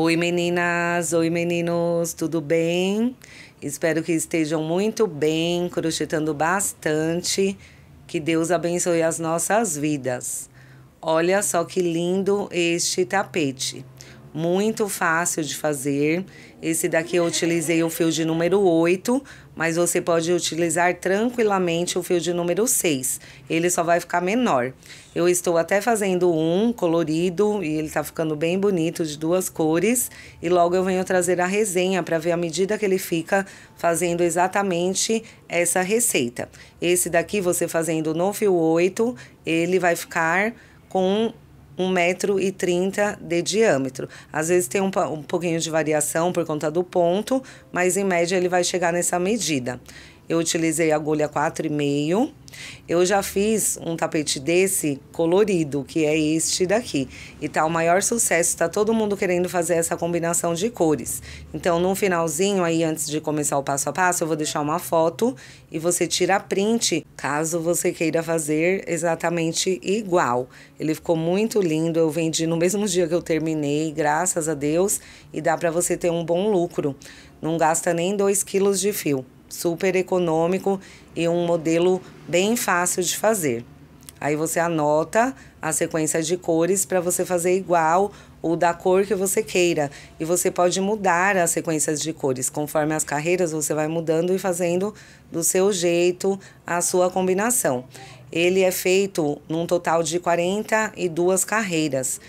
Oi meninas, oi meninos, tudo bem? Espero que estejam muito bem, crochetando bastante. Que Deus abençoe as nossas vidas. Olha só que lindo este tapete muito fácil de fazer. Esse daqui eu utilizei o fio de número 8, mas você pode utilizar tranquilamente o fio de número 6. Ele só vai ficar menor. Eu estou até fazendo um colorido e ele tá ficando bem bonito de duas cores. E logo eu venho trazer a resenha para ver a medida que ele fica fazendo exatamente essa receita. Esse daqui você fazendo no fio 8, ele vai ficar com 1,30m de diâmetro. Às vezes tem um, um pouquinho de variação por conta do ponto, mas em média ele vai chegar nessa medida. Eu utilizei agulha 4,5. Eu já fiz um tapete desse colorido, que é este daqui. E tá o maior sucesso, tá todo mundo querendo fazer essa combinação de cores. Então, no finalzinho aí, antes de começar o passo a passo, eu vou deixar uma foto e você tira a print, caso você queira fazer exatamente igual. Ele ficou muito lindo, eu vendi no mesmo dia que eu terminei, graças a Deus, e dá para você ter um bom lucro. Não gasta nem 2 quilos de fio super econômico e um modelo bem fácil de fazer. Aí você anota a sequência de cores para você fazer igual ou da cor que você queira. E você pode mudar as sequências de cores. Conforme as carreiras, você vai mudando e fazendo do seu jeito a sua combinação. Ele é feito num total de 42 carreiras.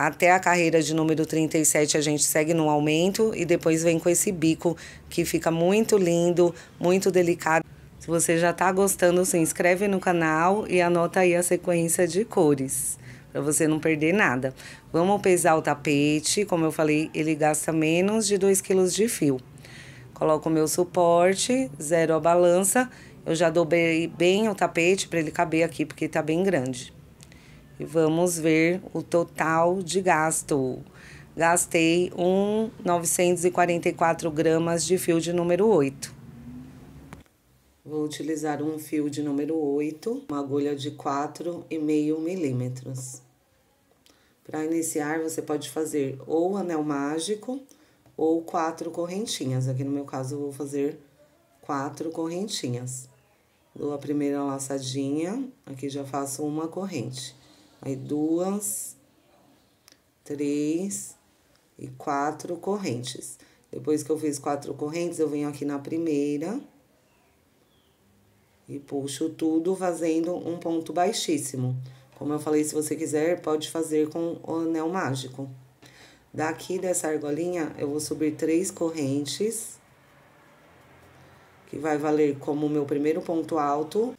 Até a carreira de número 37 a gente segue no aumento e depois vem com esse bico que fica muito lindo, muito delicado. Se você já está gostando, se inscreve no canal e anota aí a sequência de cores para você não perder nada. Vamos pesar o tapete, como eu falei, ele gasta menos de 2 kg de fio. Coloco o meu suporte, zero a balança, eu já dobrei bem o tapete para ele caber aqui, porque está bem grande. E vamos ver o total de gasto. Gastei 1,944 gramas de fio de número 8. Vou utilizar um fio de número 8, uma agulha de 4,5 milímetros. Para iniciar, você pode fazer ou anel mágico ou quatro correntinhas. Aqui no meu caso, eu vou fazer quatro correntinhas. Dou a primeira laçadinha, aqui já faço uma corrente. Aí, duas, três e quatro correntes. Depois que eu fiz quatro correntes, eu venho aqui na primeira e puxo tudo fazendo um ponto baixíssimo. Como eu falei, se você quiser, pode fazer com o anel mágico. Daqui dessa argolinha, eu vou subir três correntes, que vai valer como meu primeiro ponto alto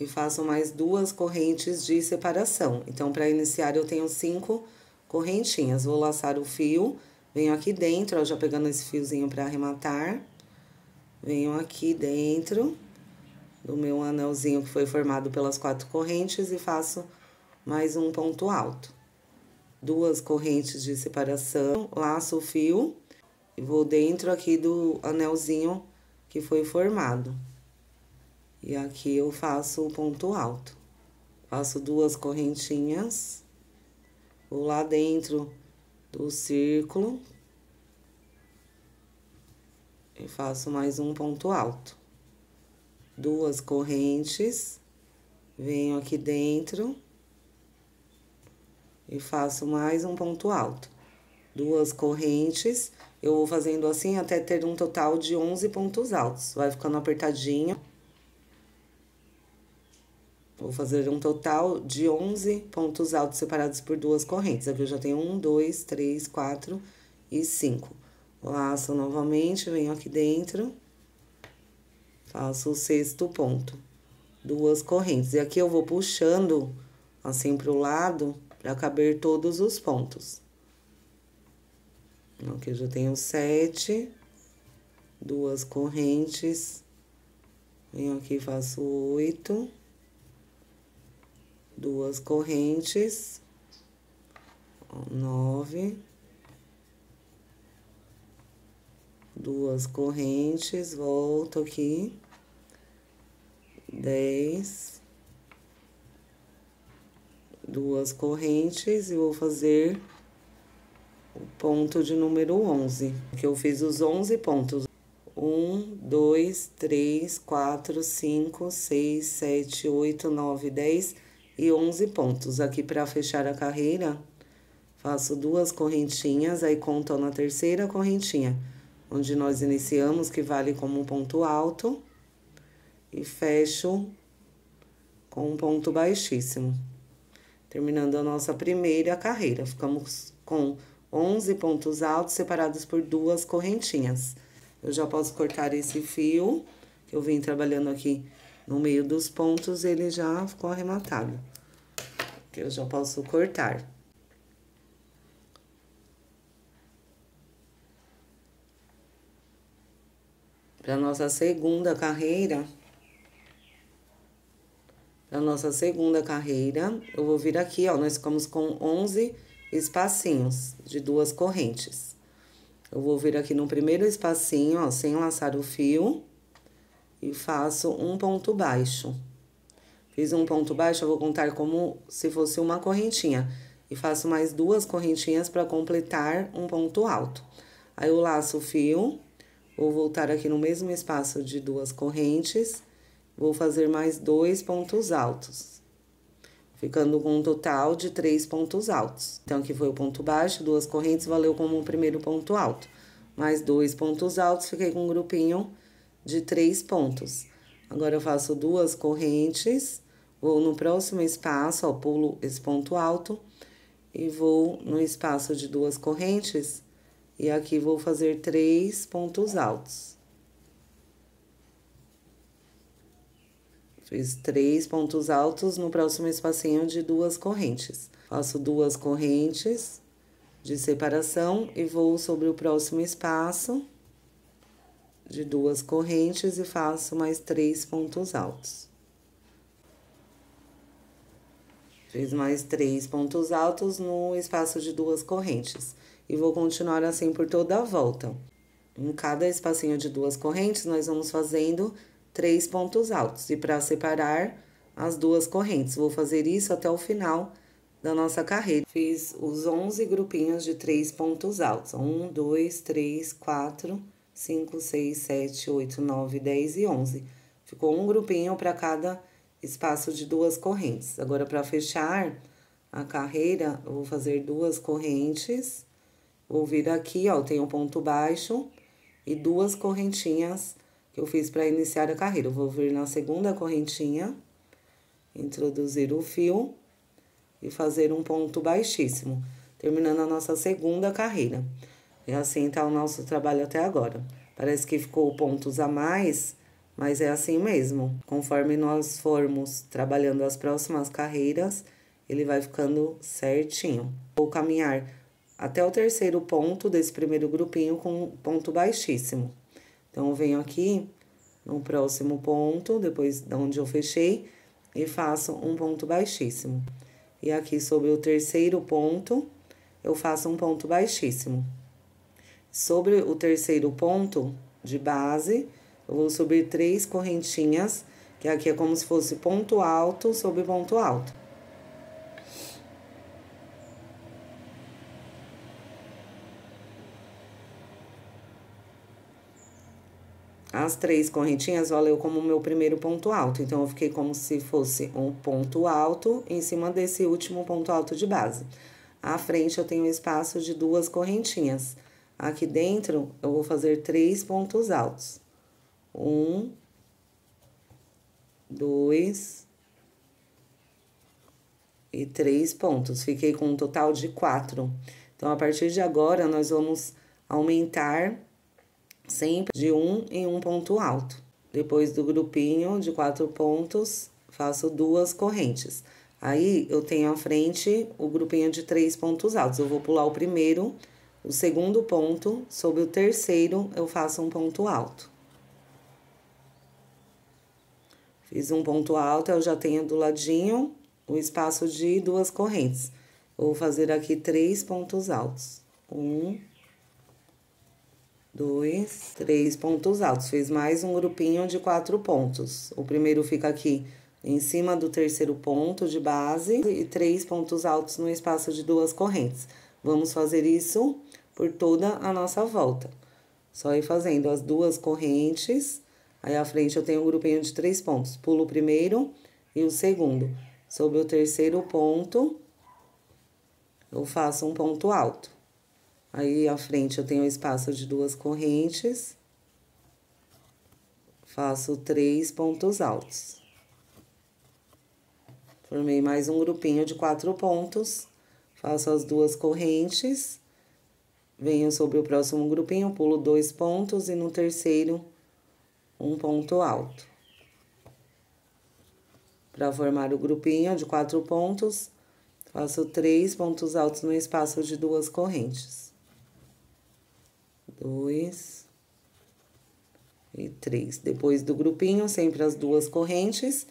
e faço mais duas correntes de separação. Então, para iniciar, eu tenho cinco correntinhas. Vou laçar o fio, venho aqui dentro, ó, já pegando esse fiozinho para arrematar. Venho aqui dentro do meu anelzinho que foi formado pelas quatro correntes e faço mais um ponto alto. Duas correntes de separação, laço o fio e vou dentro aqui do anelzinho que foi formado. E aqui eu faço o ponto alto. Faço duas correntinhas. Vou lá dentro do círculo. E faço mais um ponto alto. Duas correntes. Venho aqui dentro. E faço mais um ponto alto. Duas correntes. Eu vou fazendo assim até ter um total de 11 pontos altos. Vai ficando apertadinho. Vou fazer um total de 11 pontos altos separados por duas correntes. Aqui eu já tenho um, dois, três, quatro e cinco. Laço novamente, venho aqui dentro, faço o sexto ponto. Duas correntes. E aqui eu vou puxando assim pro lado para caber todos os pontos. Aqui eu já tenho sete, duas correntes. Venho aqui, faço oito duas correntes, nove, duas correntes, volto aqui, dez, duas correntes e vou fazer o ponto de número onze, que eu fiz os onze pontos. Um, dois, três, quatro, cinco, seis, sete, oito, nove, dez e 11 pontos. Aqui para fechar a carreira, faço duas correntinhas, aí conto na terceira correntinha, onde nós iniciamos, que vale como um ponto alto, e fecho com um ponto baixíssimo. Terminando a nossa primeira carreira, ficamos com 11 pontos altos separados por duas correntinhas. Eu já posso cortar esse fio que eu vim trabalhando aqui no meio dos pontos, ele já ficou arrematado. eu já posso cortar. Para nossa segunda carreira, para nossa segunda carreira, eu vou vir aqui, ó, nós ficamos com 11 espacinhos de duas correntes. Eu vou vir aqui no primeiro espacinho, ó, sem laçar o fio e faço um ponto baixo. Fiz um ponto baixo, eu vou contar como se fosse uma correntinha. E faço mais duas correntinhas para completar um ponto alto. Aí eu laço o fio, vou voltar aqui no mesmo espaço de duas correntes, vou fazer mais dois pontos altos. Ficando com um total de três pontos altos. Então, aqui foi o ponto baixo, duas correntes, valeu como o primeiro ponto alto. Mais dois pontos altos, fiquei com um grupinho de três pontos. Agora eu faço duas correntes, vou no próximo espaço, ó, pulo esse ponto alto e vou no espaço de duas correntes e aqui vou fazer três pontos altos. Fiz três pontos altos no próximo espacinho de duas correntes. Faço duas correntes de separação e vou sobre o próximo espaço de duas correntes e faço mais três pontos altos. Fiz mais três pontos altos no espaço de duas correntes. E vou continuar assim por toda a volta. Em cada espacinho de duas correntes, nós vamos fazendo três pontos altos. E para separar as duas correntes, vou fazer isso até o final da nossa carreira. Fiz os 11 grupinhos de três pontos altos. Um, dois, três, quatro... 5, 6, 7, 8, 9, 10 e 11. Ficou um grupinho para cada espaço de duas correntes. Agora, para fechar a carreira, eu vou fazer duas correntes. Vou vir aqui, ó, tem um ponto baixo e duas correntinhas que eu fiz para iniciar a carreira. Eu vou vir na segunda correntinha, introduzir o fio e fazer um ponto baixíssimo, terminando a nossa segunda carreira. E assim está o nosso trabalho até agora. Parece que ficou pontos a mais, mas é assim mesmo. Conforme nós formos trabalhando as próximas carreiras, ele vai ficando certinho. Vou caminhar até o terceiro ponto desse primeiro grupinho com ponto baixíssimo. Então, eu venho aqui no próximo ponto, depois de onde eu fechei, e faço um ponto baixíssimo. E aqui sobre o terceiro ponto, eu faço um ponto baixíssimo. Sobre o terceiro ponto de base, eu vou subir três correntinhas, que aqui é como se fosse ponto alto sobre ponto alto. As três correntinhas valeu como meu primeiro ponto alto, então eu fiquei como se fosse um ponto alto em cima desse último ponto alto de base. À frente eu tenho espaço de duas correntinhas. Aqui dentro, eu vou fazer três pontos altos. Um, dois e três pontos. Fiquei com um total de quatro. Então, a partir de agora, nós vamos aumentar sempre de um em um ponto alto. Depois do grupinho de quatro pontos, faço duas correntes. Aí, eu tenho à frente o grupinho de três pontos altos. Eu vou pular o primeiro o segundo ponto, sobre o terceiro, eu faço um ponto alto. Fiz um ponto alto, eu já tenho do ladinho o espaço de duas correntes. Vou fazer aqui três pontos altos. Um, dois, três pontos altos. Fiz mais um grupinho de quatro pontos. O primeiro fica aqui em cima do terceiro ponto de base e três pontos altos no espaço de duas correntes. Vamos fazer isso por toda a nossa volta. Só ir fazendo as duas correntes. Aí à frente eu tenho um grupinho de três pontos. Pulo o primeiro e o segundo. Sobre o terceiro ponto, eu faço um ponto alto. Aí à frente eu tenho um espaço de duas correntes. Faço três pontos altos. Formei mais um grupinho de quatro pontos Faço as duas correntes, venho sobre o próximo grupinho, pulo dois pontos e no terceiro, um ponto alto. Para formar o grupinho de quatro pontos, faço três pontos altos no espaço de duas correntes. Dois e três. Depois do grupinho, sempre as duas correntes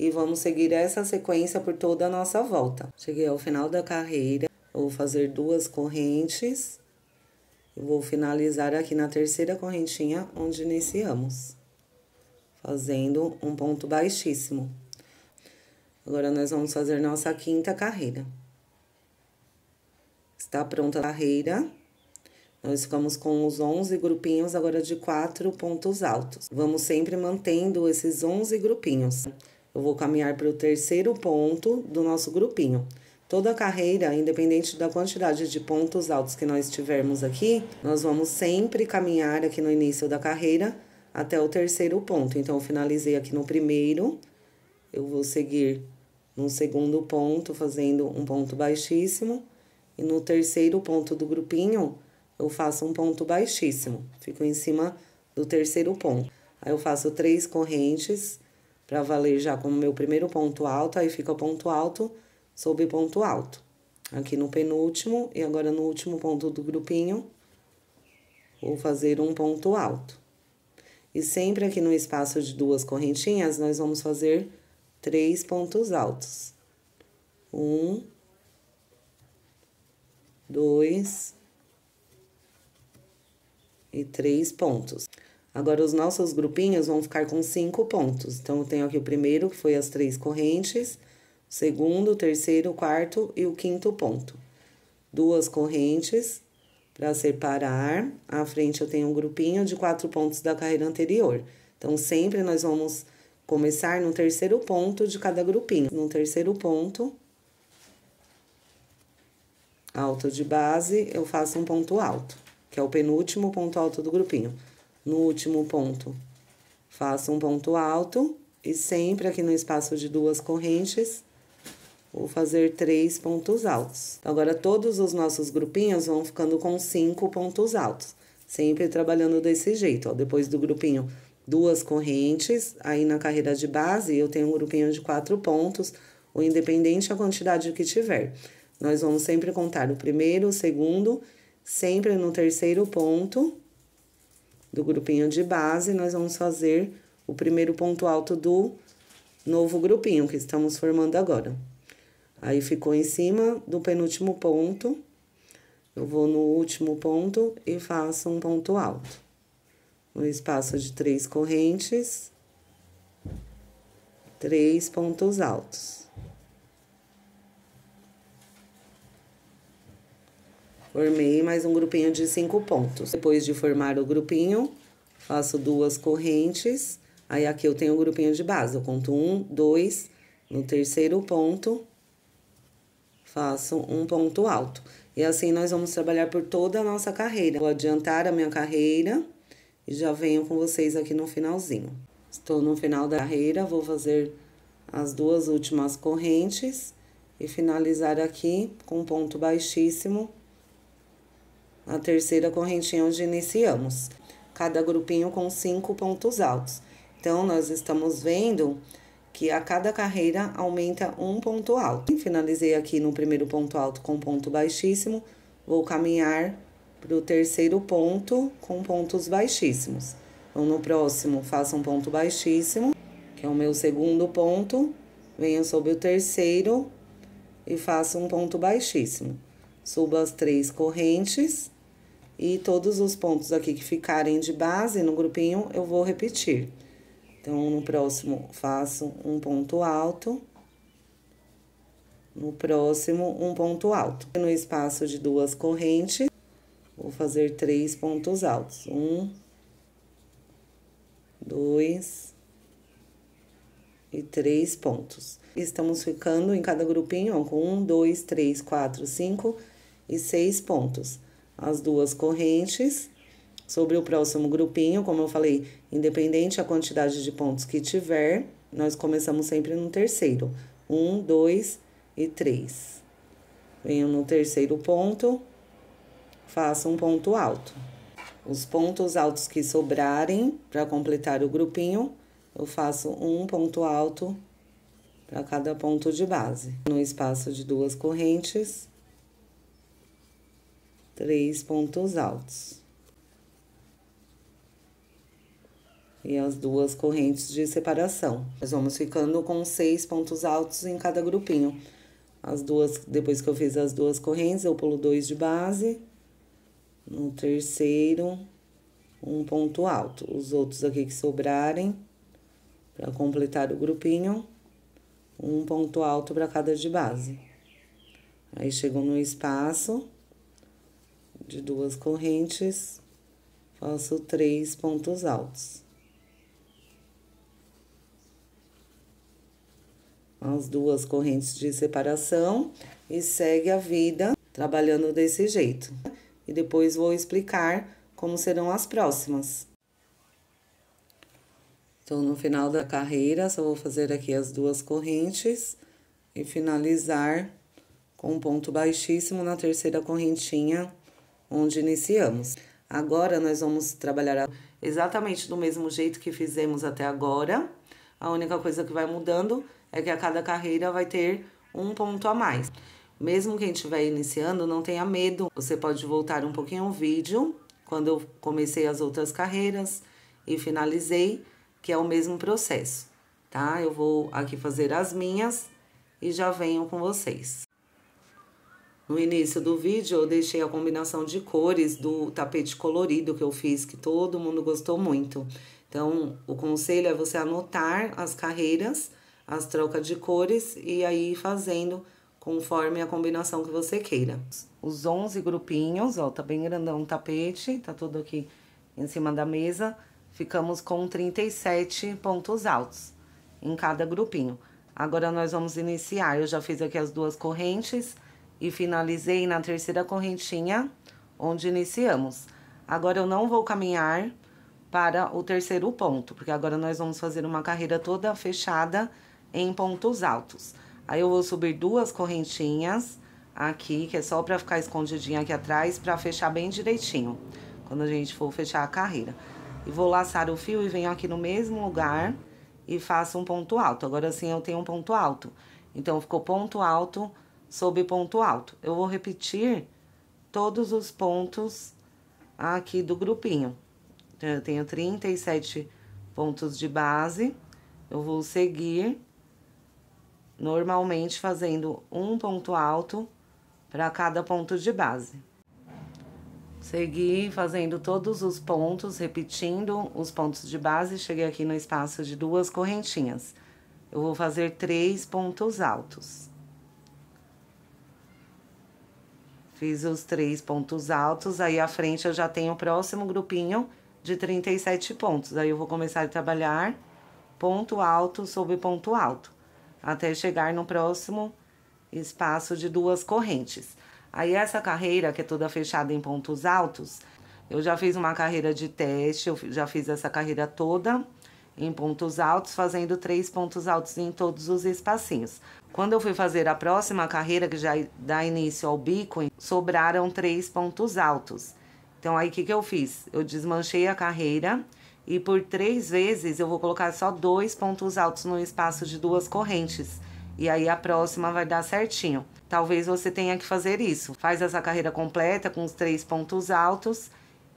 e vamos seguir essa sequência por toda a nossa volta. Cheguei ao final da carreira, vou fazer duas correntes, vou finalizar aqui na terceira correntinha onde iniciamos, fazendo um ponto baixíssimo. Agora, nós vamos fazer nossa quinta carreira. Está pronta a carreira. Nós ficamos com os 11 grupinhos agora de quatro pontos altos. Vamos sempre mantendo esses 11 grupinhos. Eu vou caminhar para o terceiro ponto do nosso grupinho. Toda carreira, independente da quantidade de pontos altos que nós tivermos aqui, nós vamos sempre caminhar aqui no início da carreira até o terceiro ponto. Então, eu finalizei aqui no primeiro, eu vou seguir no segundo ponto, fazendo um ponto baixíssimo, e no terceiro ponto do grupinho, eu faço um ponto baixíssimo, fico em cima do terceiro ponto. Aí, eu faço três correntes para valer já como meu primeiro ponto alto, aí fica ponto alto sobre ponto alto. Aqui no penúltimo e agora no último ponto do grupinho, vou fazer um ponto alto. E sempre aqui no espaço de duas correntinhas, nós vamos fazer três pontos altos. Um, dois e três pontos. Agora, os nossos grupinhos vão ficar com cinco pontos. Então, eu tenho aqui o primeiro, que foi as três correntes, o segundo, o terceiro, o quarto e o quinto ponto. Duas correntes para separar. À frente, eu tenho um grupinho de quatro pontos da carreira anterior. Então, sempre nós vamos começar no terceiro ponto de cada grupinho. No terceiro ponto, alto de base, eu faço um ponto alto, que é o penúltimo ponto alto do grupinho no último ponto. Faço um ponto alto e sempre aqui no espaço de duas correntes vou fazer três pontos altos. Agora, todos os nossos grupinhos vão ficando com cinco pontos altos, sempre trabalhando desse jeito, ó. Depois do grupinho, duas correntes, aí na carreira de base eu tenho um grupinho de quatro pontos, o independente a quantidade que tiver. Nós vamos sempre contar o primeiro, o segundo, sempre no terceiro ponto, do grupinho de base, nós vamos fazer o primeiro ponto alto do novo grupinho que estamos formando agora. Aí ficou em cima do penúltimo ponto, eu vou no último ponto e faço um ponto alto. No espaço de três correntes, três pontos altos. Formei mais um grupinho de cinco pontos. Depois de formar o grupinho, faço duas correntes. Aí aqui eu tenho o um grupinho de base. Eu conto um, dois. No terceiro ponto, faço um ponto alto. E assim nós vamos trabalhar por toda a nossa carreira. Vou adiantar a minha carreira e já venho com vocês aqui no finalzinho. Estou no final da carreira, vou fazer as duas últimas correntes e finalizar aqui com um ponto baixíssimo na terceira correntinha é onde iniciamos, cada grupinho com cinco pontos altos. Então, nós estamos vendo que a cada carreira aumenta um ponto alto. Finalizei aqui no primeiro ponto alto com ponto baixíssimo, vou caminhar para o terceiro ponto com pontos baixíssimos. Então, no próximo, faço um ponto baixíssimo, que é o meu segundo ponto, venho sobre o terceiro e faço um ponto baixíssimo. Subo as três correntes e todos os pontos aqui que ficarem de base no grupinho, eu vou repetir. Então, no próximo, faço um ponto alto. No próximo, um ponto alto. No espaço de duas correntes, vou fazer três pontos altos. Um, dois e três pontos. Estamos ficando em cada grupinho com um, dois, três, quatro, cinco e seis pontos as duas correntes. Sobre o próximo grupinho, como eu falei, independente a quantidade de pontos que tiver, nós começamos sempre no terceiro. Um, dois e três. Venho no terceiro ponto, faço um ponto alto. Os pontos altos que sobrarem para completar o grupinho, eu faço um ponto alto para cada ponto de base. No espaço de duas correntes, três pontos altos. E as duas correntes de separação. Nós vamos ficando com seis pontos altos em cada grupinho. As duas, depois que eu fiz as duas correntes, eu pulo dois de base. No terceiro, um ponto alto. Os outros aqui que sobrarem, para completar o grupinho, um ponto alto para cada de base. Aí chegou no espaço de duas correntes, faço três pontos altos. As duas correntes de separação e segue a vida trabalhando desse jeito. E depois vou explicar como serão as próximas. Então, no final da carreira, só vou fazer aqui as duas correntes e finalizar com um ponto baixíssimo na terceira correntinha onde iniciamos. Agora nós vamos trabalhar exatamente do mesmo jeito que fizemos até agora. A única coisa que vai mudando é que a cada carreira vai ter um ponto a mais. Mesmo quem estiver iniciando, não tenha medo. Você pode voltar um pouquinho o vídeo, quando eu comecei as outras carreiras e finalizei, que é o mesmo processo, tá? Eu vou aqui fazer as minhas e já venho com vocês. No início do vídeo eu deixei a combinação de cores do tapete colorido que eu fiz, que todo mundo gostou muito. Então, o conselho é você anotar as carreiras, as trocas de cores e aí fazendo conforme a combinação que você queira. Os 11 grupinhos, ó, tá bem grandão o tapete, tá tudo aqui em cima da mesa. Ficamos com 37 pontos altos em cada grupinho. Agora, nós vamos iniciar. Eu já fiz aqui as duas correntes e finalizei na terceira correntinha, onde iniciamos. Agora eu não vou caminhar para o terceiro ponto, porque agora nós vamos fazer uma carreira toda fechada em pontos altos. Aí eu vou subir duas correntinhas aqui, que é só para ficar escondidinha aqui atrás, para fechar bem direitinho, quando a gente for fechar a carreira. E vou laçar o fio e venho aqui no mesmo lugar e faço um ponto alto. Agora sim eu tenho um ponto alto. Então ficou ponto alto sobre ponto alto. Eu vou repetir todos os pontos aqui do grupinho. Então, eu tenho 37 pontos de base. Eu vou seguir normalmente fazendo um ponto alto para cada ponto de base. Segui fazendo todos os pontos, repetindo os pontos de base, cheguei aqui no espaço de duas correntinhas. Eu vou fazer três pontos altos. Fiz os três pontos altos, aí à frente eu já tenho o próximo grupinho de 37 pontos. Aí eu vou começar a trabalhar ponto alto sobre ponto alto, até chegar no próximo espaço de duas correntes. Aí essa carreira, que é toda fechada em pontos altos, eu já fiz uma carreira de teste, eu já fiz essa carreira toda em pontos altos, fazendo três pontos altos em todos os espacinhos. Quando eu fui fazer a próxima carreira, que já dá início ao bico, sobraram três pontos altos. Então, aí o que, que eu fiz? Eu desmanchei a carreira e por três vezes eu vou colocar só dois pontos altos no espaço de duas correntes. E aí a próxima vai dar certinho. Talvez você tenha que fazer isso. Faz essa carreira completa com os três pontos altos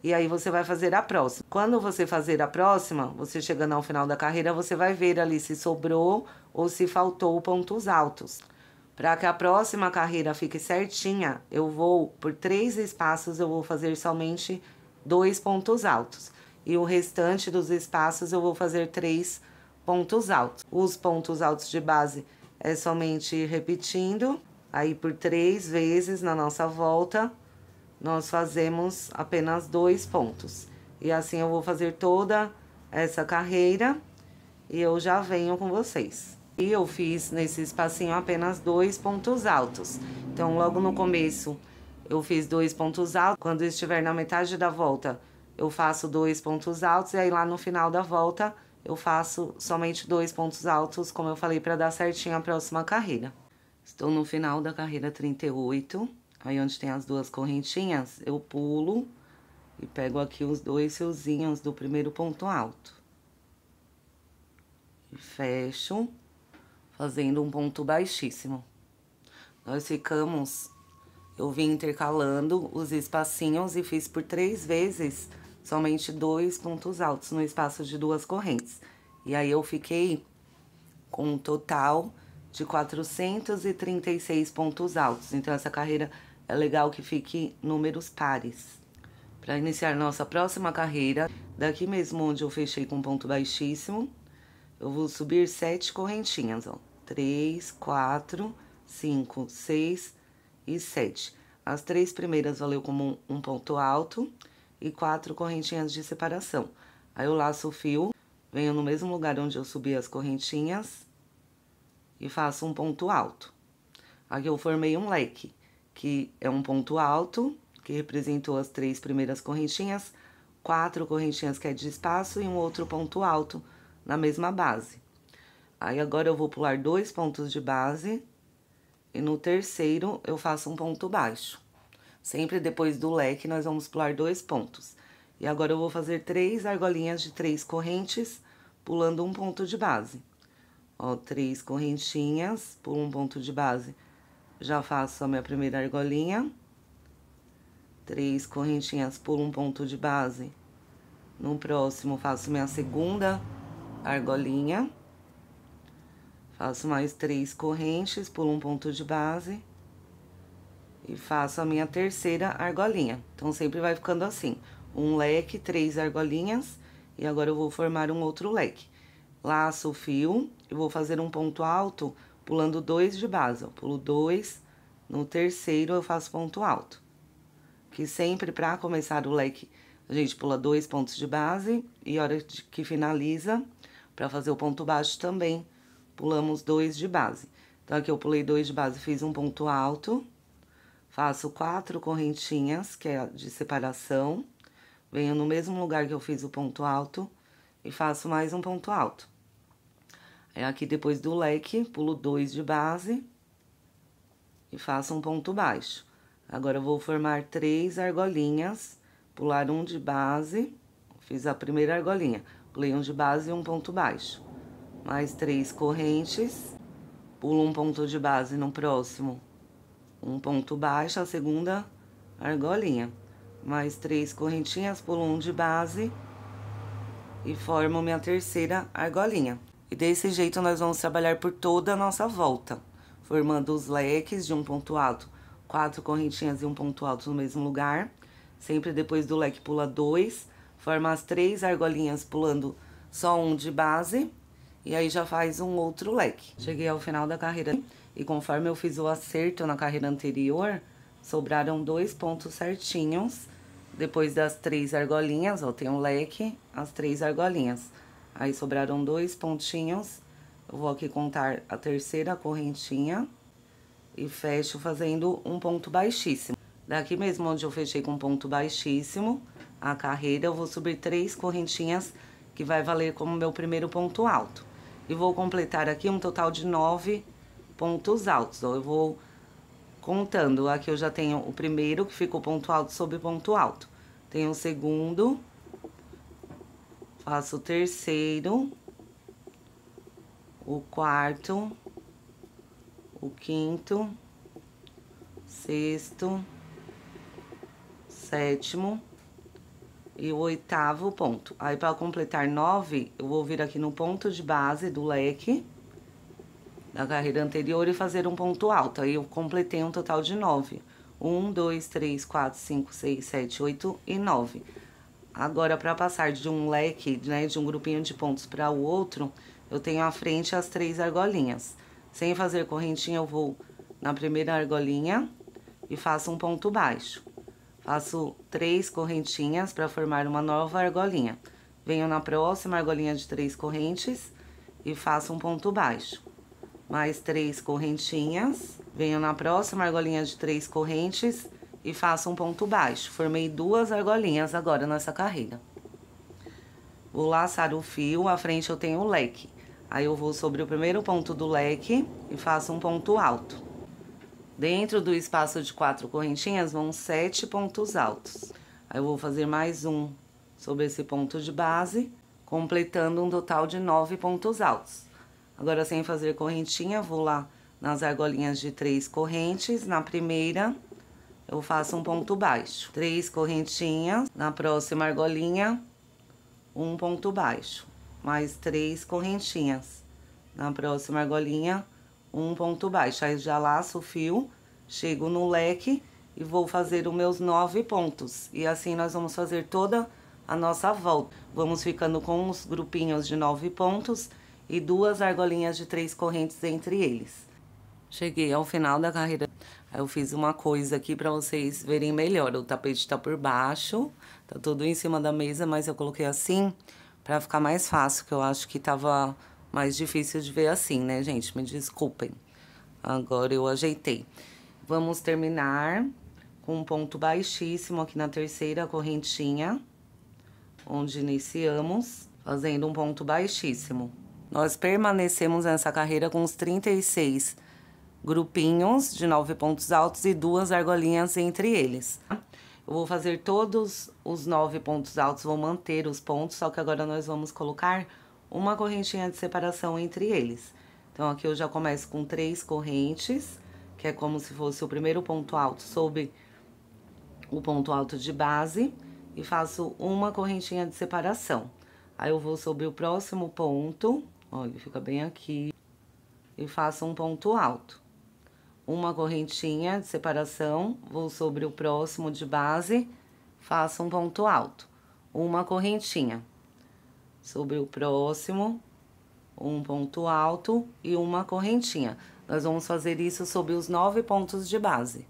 e aí você vai fazer a próxima. Quando você fazer a próxima, você chegando ao final da carreira, você vai ver ali se sobrou ou se faltou pontos altos. Para que a próxima carreira fique certinha, eu vou por três espaços eu vou fazer somente dois pontos altos e o restante dos espaços eu vou fazer três pontos altos. Os pontos altos de base é somente ir repetindo aí por três vezes na nossa volta nós fazemos apenas dois pontos. E assim eu vou fazer toda essa carreira e eu já venho com vocês. E eu fiz nesse espacinho apenas dois pontos altos. Então, logo no começo, eu fiz dois pontos altos. Quando estiver na metade da volta, eu faço dois pontos altos. E aí, lá no final da volta, eu faço somente dois pontos altos, como eu falei, para dar certinho a próxima carreira. Estou no final da carreira 38. Aí, onde tem as duas correntinhas, eu pulo e pego aqui os dois fiozinhos do primeiro ponto alto. E fecho, fazendo um ponto baixíssimo. Nós ficamos... Eu vim intercalando os espacinhos e fiz por três vezes somente dois pontos altos no espaço de duas correntes. E aí, eu fiquei com um total de 436 pontos altos. Então, essa carreira é legal que fique números pares. Para iniciar nossa próxima carreira, daqui mesmo onde eu fechei com ponto baixíssimo, eu vou subir sete correntinhas, ó. Três, quatro, cinco, seis e sete. As três primeiras valeu como um, ponto alto e quatro correntinhas de separação. Aí eu laço o fio, venho no mesmo lugar onde eu subi as correntinhas e faço um ponto alto. Aqui eu formei um leque que é um ponto alto, que representou as três primeiras correntinhas, quatro correntinhas que é de espaço e um outro ponto alto na mesma base. Aí agora eu vou pular dois pontos de base e no terceiro eu faço um ponto baixo. Sempre depois do leque nós vamos pular dois pontos. E agora eu vou fazer três argolinhas de três correntes pulando um ponto de base. Ó, três correntinhas, pulo um ponto de base já faço a minha primeira argolinha. Três correntinhas por um ponto de base. No próximo, faço minha segunda argolinha. Faço mais três correntes, pulo um ponto de base. E faço a minha terceira argolinha. Então, sempre vai ficando assim. Um leque, três argolinhas. E agora, eu vou formar um outro leque. Laço o fio. e vou fazer um ponto alto pulando dois de base, eu pulo dois, no terceiro eu faço ponto alto. Que sempre para começar o leque, a gente pula dois pontos de base e a hora que finaliza, para fazer o ponto baixo também, pulamos dois de base. Então aqui eu pulei dois de base, fiz um ponto alto, faço quatro correntinhas, que é de separação, venho no mesmo lugar que eu fiz o ponto alto e faço mais um ponto alto. É aqui depois do leque, pulo dois de base e faço um ponto baixo. Agora, eu vou formar três argolinhas, pular um de base, fiz a primeira argolinha, pulei um de base e um ponto baixo. Mais três correntes, pulo um ponto de base no próximo, um ponto baixo, a segunda argolinha. Mais três correntinhas, pulo um de base e formo minha terceira argolinha. E desse jeito nós vamos trabalhar por toda a nossa volta, formando os leques de um ponto alto, quatro correntinhas e um ponto alto no mesmo lugar. Sempre depois do leque pula dois, forma as três argolinhas pulando só um de base e aí já faz um outro leque. Cheguei ao final da carreira e conforme eu fiz o acerto na carreira anterior, sobraram dois pontos certinhos. Depois das três argolinhas, ó, tem um leque, as três argolinhas. Aí sobraram dois pontinhos. Eu vou aqui contar a terceira correntinha e fecho fazendo um ponto baixíssimo. Daqui mesmo onde eu fechei com ponto baixíssimo, a carreira, eu vou subir três correntinhas que vai valer como meu primeiro ponto alto. E vou completar aqui um total de nove pontos altos. Ó, eu vou contando. Aqui eu já tenho o primeiro que ficou ponto alto sobre ponto alto. Tenho o segundo, Faço o terceiro, o quarto, o quinto, sexto, sétimo e o oitavo ponto. Aí, para completar nove, eu vou vir aqui no ponto de base do leque da carreira anterior e fazer um ponto alto. Aí, eu completei um total de nove. Um, dois, três, quatro, cinco, seis, sete, oito e nove. Agora, para passar de um leque, né, de um grupinho de pontos para o outro, eu tenho à frente as três argolinhas. Sem fazer correntinha, eu vou na primeira argolinha e faço um ponto baixo. Faço três correntinhas para formar uma nova argolinha. Venho na próxima argolinha de três correntes e faço um ponto baixo. Mais três correntinhas. Venho na próxima argolinha de três correntes e faço um ponto baixo. Formei duas argolinhas agora nessa carreira. Vou laçar o fio, à frente eu tenho o leque. Aí eu vou sobre o primeiro ponto do leque e faço um ponto alto. Dentro do espaço de quatro correntinhas vão sete pontos altos. Aí eu vou fazer mais um sobre esse ponto de base, completando um total de nove pontos altos. Agora, sem fazer correntinha, vou lá nas argolinhas de três correntes, na primeira eu faço um ponto baixo. Três correntinhas, na próxima argolinha, um ponto baixo. Mais três correntinhas. Na próxima argolinha, um ponto baixo. Aí já laço o fio, chego no leque e vou fazer os meus nove pontos. E assim nós vamos fazer toda a nossa volta. Vamos ficando com uns grupinhos de nove pontos e duas argolinhas de três correntes entre eles. Cheguei ao final da carreira eu fiz uma coisa aqui para vocês verem melhor. O tapete tá por baixo, tá tudo em cima da mesa, mas eu coloquei assim para ficar mais fácil, que eu acho que tava mais difícil de ver assim, né, gente? Me desculpem. Agora eu ajeitei. Vamos terminar com um ponto baixíssimo aqui na terceira correntinha, onde iniciamos, fazendo um ponto baixíssimo. Nós permanecemos nessa carreira com os 36 grupinhos de nove pontos altos e duas argolinhas entre eles. Eu vou fazer todos os nove pontos altos, vou manter os pontos, só que agora nós vamos colocar uma correntinha de separação entre eles. Então, aqui eu já começo com três correntes, que é como se fosse o primeiro ponto alto sobre o ponto alto de base, e faço uma correntinha de separação. Aí, eu vou sobre o próximo ponto, olha, fica bem aqui, e faço um ponto alto uma correntinha de separação, vou sobre o próximo de base, faço um ponto alto, uma correntinha. Sobre o próximo, um ponto alto e uma correntinha. Nós vamos fazer isso sobre os nove pontos de base.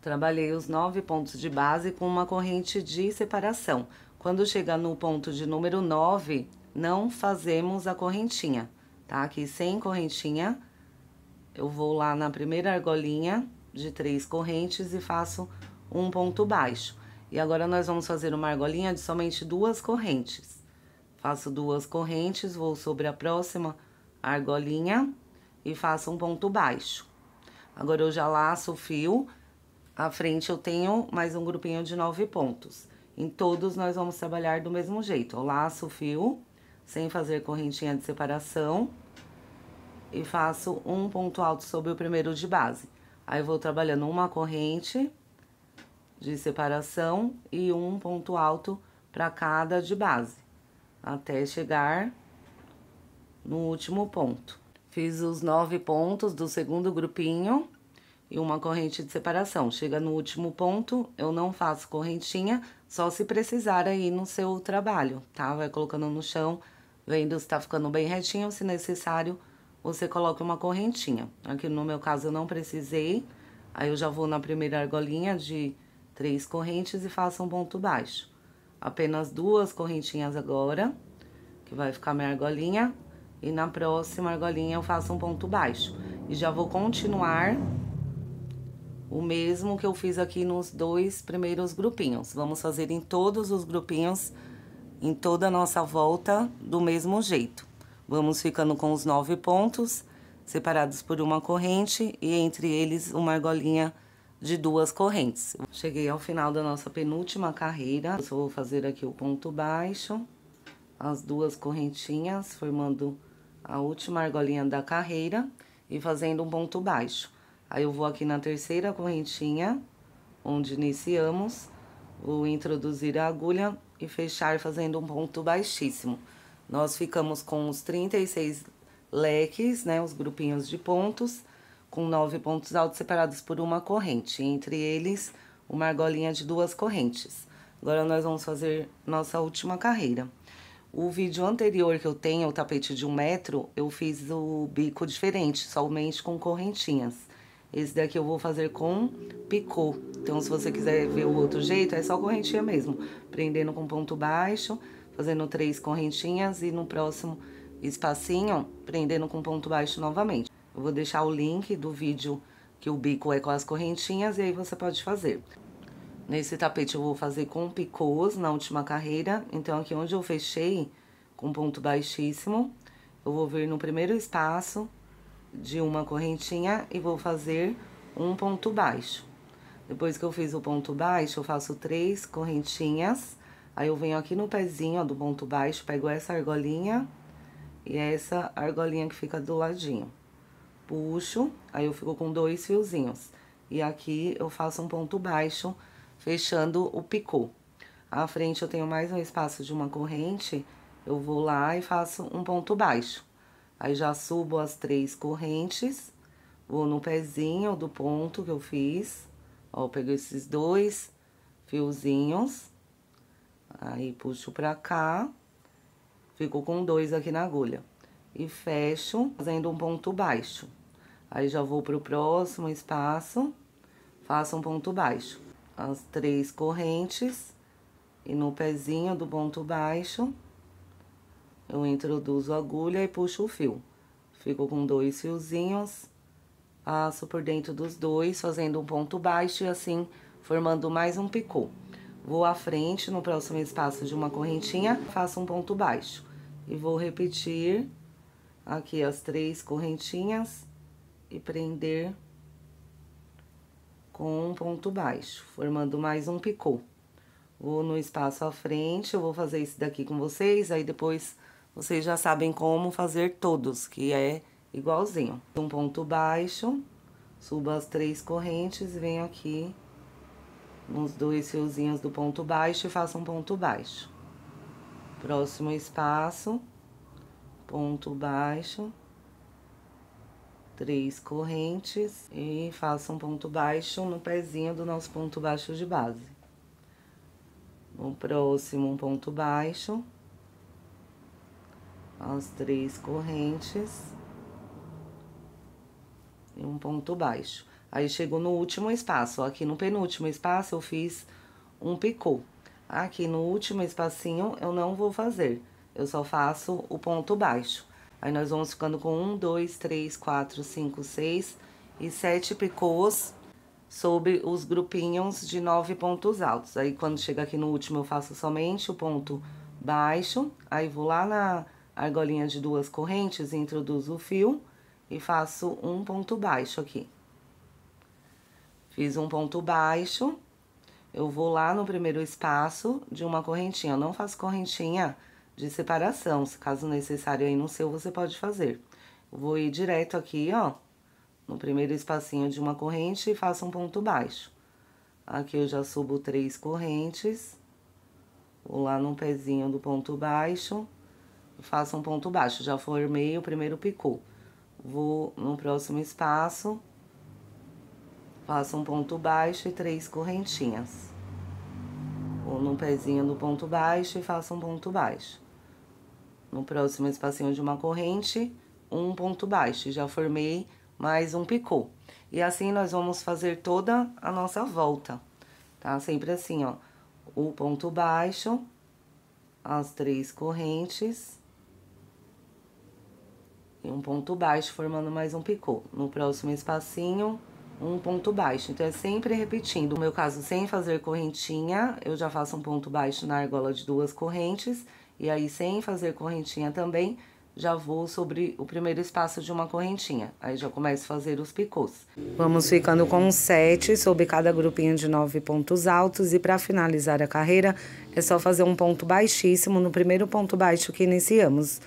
Trabalhei os nove pontos de base com uma corrente de separação. Quando chegar no ponto de número 9, não fazemos a correntinha, tá? Aqui sem correntinha, eu vou lá na primeira argolinha de três correntes e faço um ponto baixo. E agora nós vamos fazer uma argolinha de somente duas correntes. Faço duas correntes, vou sobre a próxima argolinha e faço um ponto baixo. Agora eu já laço o fio, à frente eu tenho mais um grupinho de nove pontos. Em todos nós vamos trabalhar do mesmo jeito, eu laço o fio sem fazer correntinha de separação e faço um ponto alto sobre o primeiro de base. Aí vou trabalhando uma corrente de separação e um ponto alto para cada de base, até chegar no último ponto. Fiz os nove pontos do segundo grupinho e uma corrente de separação. Chega no último ponto, eu não faço correntinha, só se precisar aí no seu trabalho, tá? Vai colocando no chão, vendo se tá ficando bem retinho, se necessário, você coloca uma correntinha. Aqui no meu caso eu não precisei, aí eu já vou na primeira argolinha de três correntes e faço um ponto baixo. Apenas duas correntinhas agora, que vai ficar minha argolinha, e na próxima argolinha eu faço um ponto baixo. E já vou continuar o mesmo que eu fiz aqui nos dois primeiros grupinhos. Vamos fazer em todos os grupinhos, em toda a nossa volta, do mesmo jeito. Vamos ficando com os nove pontos, separados por uma corrente e entre eles uma argolinha de duas correntes. Cheguei ao final da nossa penúltima carreira. Eu só vou fazer aqui o ponto baixo, as duas correntinhas, formando a última argolinha da carreira e fazendo um ponto baixo. Aí eu vou aqui na terceira correntinha, onde iniciamos, vou introduzir a agulha e fechar fazendo um ponto baixíssimo. Nós ficamos com os 36 leques, né, os grupinhos de pontos, com nove pontos altos separados por uma corrente, entre eles uma argolinha de duas correntes. Agora nós vamos fazer nossa última carreira. O vídeo anterior que eu tenho, o tapete de um metro, eu fiz o bico diferente, somente com correntinhas. Esse daqui eu vou fazer com picô. Então, se você quiser ver o outro jeito, é só correntinha mesmo. Prendendo com ponto baixo, fazendo três correntinhas e no próximo espacinho, prendendo com ponto baixo novamente. Eu vou deixar o link do vídeo que o bico é com as correntinhas e aí você pode fazer. Nesse tapete eu vou fazer com picôs na última carreira, então aqui onde eu fechei com ponto baixíssimo, eu vou vir no primeiro espaço de uma correntinha e vou fazer um ponto baixo. Depois que eu fiz o ponto baixo, eu faço três correntinhas Aí eu venho aqui no pezinho, ó, do ponto baixo, pego essa argolinha e é essa argolinha que fica do ladinho. Puxo, aí eu fico com dois fiozinhos. E aqui eu faço um ponto baixo, fechando o picô. À frente eu tenho mais um espaço de uma corrente, eu vou lá e faço um ponto baixo. Aí já subo as três correntes, vou no pezinho do ponto que eu fiz, ó, eu pego esses dois fiozinhos Aí, puxo pra cá, fico com dois aqui na agulha. E fecho fazendo um ponto baixo. Aí, já vou pro próximo espaço, faço um ponto baixo. As três correntes, e no pezinho do ponto baixo, eu introduzo a agulha e puxo o fio. Fico com dois fiozinhos, passo por dentro dos dois, fazendo um ponto baixo e assim formando mais um picô. Vou à frente no próximo espaço de uma correntinha, faço um ponto baixo. E vou repetir aqui as três correntinhas e prender com um ponto baixo, formando mais um picô. Vou no espaço à frente, eu vou fazer esse daqui com vocês, aí depois vocês já sabem como fazer todos, que é igualzinho. Um ponto baixo, subo as três correntes, venho aqui nos dois fiozinhos do ponto baixo e faço um ponto baixo. Próximo espaço, ponto baixo, três correntes e faço um ponto baixo no pezinho do nosso ponto baixo de base. No próximo, um ponto baixo, as três correntes e um ponto baixo. Aí chegou no último espaço, aqui no penúltimo espaço eu fiz um picô. Aqui no último espacinho eu não vou fazer, eu só faço o ponto baixo. Aí nós vamos ficando com um, dois, três, quatro, cinco, seis e sete picôs sobre os grupinhos de nove pontos altos. Aí quando chega aqui no último eu faço somente o ponto baixo, aí vou lá na argolinha de duas correntes, introduzo o fio e faço um ponto baixo aqui. Fiz um ponto baixo, eu vou lá no primeiro espaço de uma correntinha. Eu não faço correntinha de separação, se caso necessário aí no seu, você pode fazer. Eu vou ir direto aqui, ó, no primeiro espacinho de uma corrente e faço um ponto baixo. Aqui eu já subo três correntes, vou lá no pezinho do ponto baixo, faço um ponto baixo, já formei o primeiro picô. Vou no próximo espaço faça um ponto baixo e três correntinhas. Ou num pezinho no ponto baixo e faça um ponto baixo. No próximo espacinho de uma corrente, um ponto baixo. Já formei mais um picô. E assim nós vamos fazer toda a nossa volta, tá? Sempre assim, ó. O ponto baixo, as três correntes e um ponto baixo formando mais um picô. No próximo espacinho, um ponto baixo. Então é sempre repetindo. No meu caso, sem fazer correntinha, eu já faço um ponto baixo na argola de duas correntes. E aí, sem fazer correntinha também, já vou sobre o primeiro espaço de uma correntinha. Aí já começo a fazer os picôs. Vamos ficando com sete sobre cada grupinho de nove pontos altos. E para finalizar a carreira, é só fazer um ponto baixíssimo no primeiro ponto baixo que iniciamos.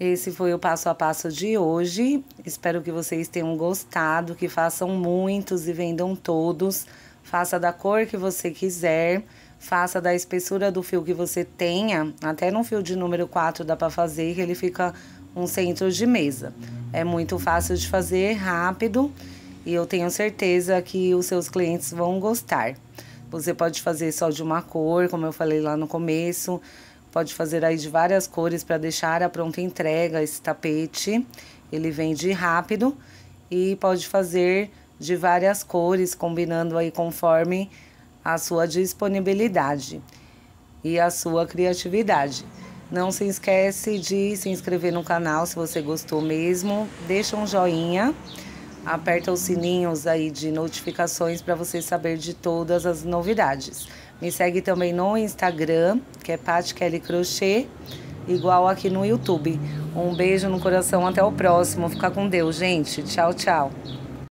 Esse foi o passo a passo de hoje. Espero que vocês tenham gostado, que façam muitos e vendam todos. Faça da cor que você quiser, faça da espessura do fio que você tenha. Até no fio de número 4 dá para fazer, que ele fica um centro de mesa. É muito fácil de fazer, é rápido, e eu tenho certeza que os seus clientes vão gostar. Você pode fazer só de uma cor, como eu falei lá no começo. Pode fazer aí de várias cores para deixar a pronta entrega esse tapete. Ele vende rápido e pode fazer de várias cores, combinando aí conforme a sua disponibilidade e a sua criatividade. Não se esquece de se inscrever no canal se você gostou mesmo. Deixa um joinha, aperta os sininhos aí de notificações para você saber de todas as novidades. Me segue também no Instagram, que é Paty Kelly Crochê, igual aqui no YouTube. Um beijo no coração, até o próximo. Fica com Deus, gente. Tchau, tchau.